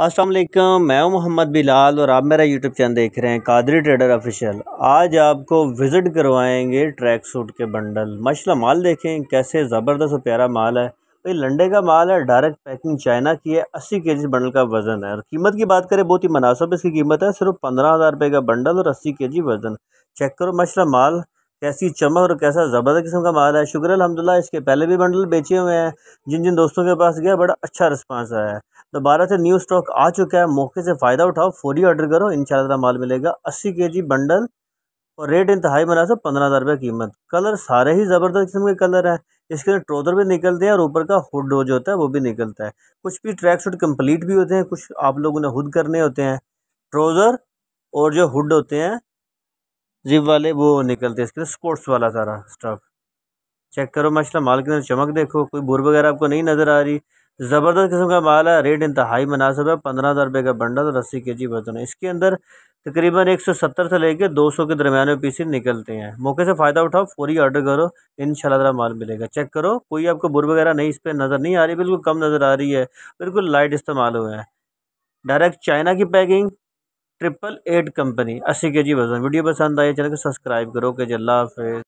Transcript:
असलम मैं मोहम्मद बिलाल और आप मेरा यूट्यूब चैनल देख रहे हैं कादरी ट्रेडर ऑफिशियल आज आपको विज़िट करवाएंगे ट्रैक सूट के बंडल मशला माल देखें कैसे ज़बरदस्त और प्यारा माल है भाई लंडे का माल है डायरेक्ट पैकिंग चाइना की है अस्सी के जी बंडल का वज़न है और कीमत की बात करें बहुत ही मुनासब इसकी कीमत है सिर्फ पंद्रह हज़ार रुपये का बंडल और अस्सी के जी वज़न चेक करो मशला माल कैसी चमक और कैसा ज़बरदस्त किस्म का माल है शुक्र अलहमदिल्ला इसके पहले भी बंडल बेचे हुए हैं जिन जिन दोस्तों के पास गया बड़ा अच्छा रिस्पांस आया है दोबारा से न्यू स्टॉक आ चुका है मौके से फ़ायदा उठाओ फौरी ऑर्डर करो इन माल मिलेगा अस्सी के जी बंडल और रेट इंतहाई मुनासब पंद्रह हज़ार रुपये कीमत कलर सारे ही ज़बरदस्त किस्म के कलर हैं इसके अंदर ट्रोजर भी निकलते हैं और ऊपर का हुड जो होता है वो भी निकलता है कुछ भी ट्रैक सूट कम्प्लीट भी होते हैं कुछ आप लोगों ने खुद करने होते हैं ट्रोज़र और जो हुड होते हैं जिप वाले वो निकलते हैं इसके स्पोर्ट्स वाला सारा स्टफ़ चेक करो माशा माल के अंदर चमक देखो कोई बुर वगैरह आपको नहीं नज़र आ रही ज़बरदस्त किस्म का माल है रेट इंतहाई मुनासिब है पंद्रह हज़ार रुपये का बंडल और अस्सी के जी वजन है इसके अंदर तकरीबन एक सौ सत्तर से लेकर दो सौ के दरमियान में पीसी निकलते हैं मौके से फ़ायदा उठाओ फौरी ऑर्डर करो इन शाला माल मिलेगा चेक करो कोई आपको बुर वगैरह नहीं इस पर नज़र नहीं आ रही बिल्कुल कम नज़र आ रही है बिल्कुल लाइट इस्तेमाल हुआ है डायरेक्ट चाइना की पैकिंग ट्रिपल एट कंपनी अस्सी के जी वजन वीडियो पसंद आए चैनल को सब्सक्राइब करो के जल्ला हाफिज़